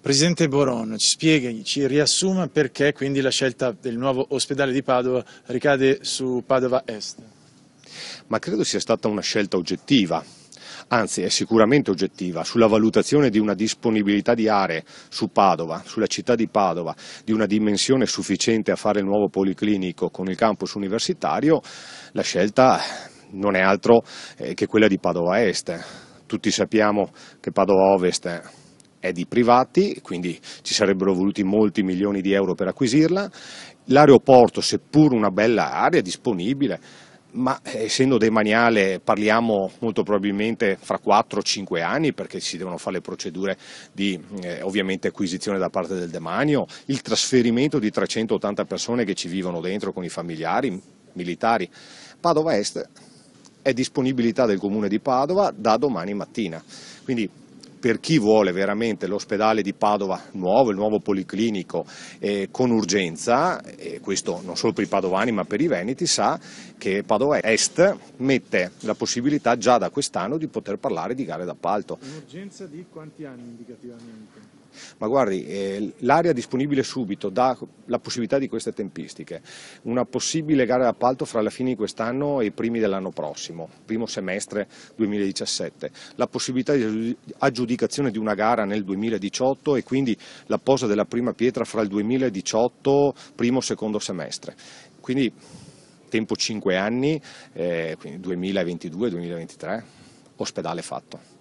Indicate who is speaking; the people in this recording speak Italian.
Speaker 1: Presidente Boron, ci spieghi, ci riassuma perché quindi la scelta del nuovo ospedale di Padova ricade su Padova Est.
Speaker 2: Ma credo sia stata una scelta oggettiva, anzi è sicuramente oggettiva, sulla valutazione di una disponibilità di aree su Padova, sulla città di Padova, di una dimensione sufficiente a fare il nuovo policlinico con il campus universitario, la scelta non è altro eh, che quella di Padova Est. Tutti sappiamo che Padova Ovest è di privati, quindi ci sarebbero voluti molti milioni di euro per acquisirla. L'aeroporto, seppur una bella area disponibile, ma eh, essendo demaniale parliamo molto probabilmente fra 4-5 anni perché si devono fare le procedure di eh, ovviamente acquisizione da parte del demanio, il trasferimento di 380 persone che ci vivono dentro con i familiari militari. Padova Est è disponibilità del comune di Padova da domani mattina. Quindi per chi vuole veramente l'ospedale di Padova nuovo, il nuovo policlinico eh, con urgenza, e questo non solo per i padovani ma per i veneti, sa che Padova Est mette la possibilità già da quest'anno di poter parlare di gare d'appalto.
Speaker 3: Un'urgenza di quanti anni indicativamente?
Speaker 2: Ma guardi, eh, l'area disponibile subito dà la possibilità di queste tempistiche. Una possibile gara d'appalto fra la fine di quest'anno e i primi dell'anno prossimo, primo semestre 2017. La possibilità di aggiudicazione di una gara nel 2018 e quindi la posa della prima pietra fra il 2018, primo e secondo semestre. Quindi tempo 5 anni, eh, quindi 2022-2023, ospedale fatto.